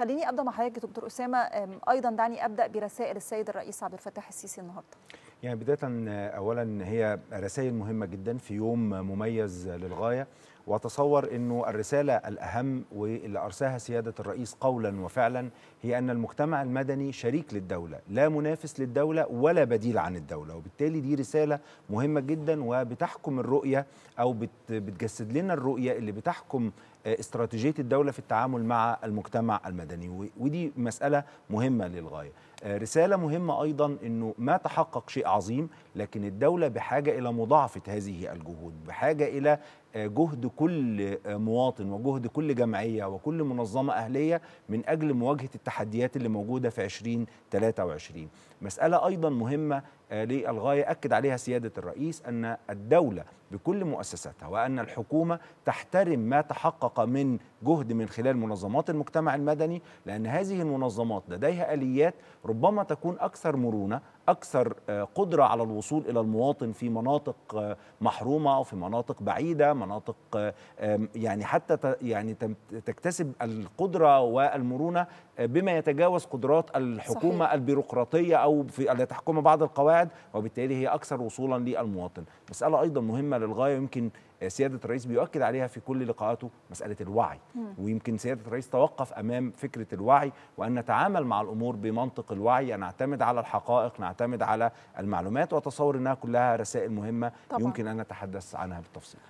خليني ابدا مع حضرتك دكتور اسامه ايضا دعني ابدا برسائل السيد الرئيس عبد الفتاح السيسي النهارده يعني بدايه اولا هي رسائل مهمه جدا في يوم مميز للغايه واتصور انه الرساله الاهم واللي ارساها سياده الرئيس قولا وفعلا هي ان المجتمع المدني شريك للدوله، لا منافس للدوله ولا بديل عن الدوله، وبالتالي دي رساله مهمه جدا وبتحكم الرؤيه او بتجسد لنا الرؤيه اللي بتحكم آه، استراتيجيه الدوله في التعامل مع المجتمع المدني، ودي مساله مهمه للغايه. آه، رساله مهمه ايضا انه ما تحقق شيء عظيم لكن الدوله بحاجه الى مضاعفه هذه الجهود، بحاجه الى آه، جهد كل آه، مواطن وجهد كل جمعية وكل منظمة أهلية من أجل مواجهة التحديات اللي موجودة في 2023 مسألة أيضا مهمة آه، للغاية أكد عليها سيادة الرئيس أن الدولة بكل مؤسساتها وأن الحكومة تحترم ما تحقق من جهد من خلال منظمات المجتمع المدني لأن هذه المنظمات لديها آليات ربما تكون أكثر مرونة أكثر آه، قدرة على الوصول إلى المواطن في مناطق آه، محرومة أو في مناطق بعيدة مناطق يعني حتى يعني تكتسب القدرة والمرونة بما يتجاوز قدرات الحكومة صحيح. البيروقراطية أو في التي تحكمها بعض القواعد المساعد وبالتالي هي أكثر وصولا للمواطن مسألة أيضا مهمة للغاية يمكن سيادة الرئيس بيؤكد عليها في كل لقاءاته مسألة الوعي ويمكن سيادة الرئيس توقف أمام فكرة الوعي وأن نتعامل مع الأمور بمنطق الوعي نعتمد على الحقائق نعتمد على المعلومات وأتصور أنها كلها رسائل مهمة طبعا. يمكن أن نتحدث عنها بالتفصيل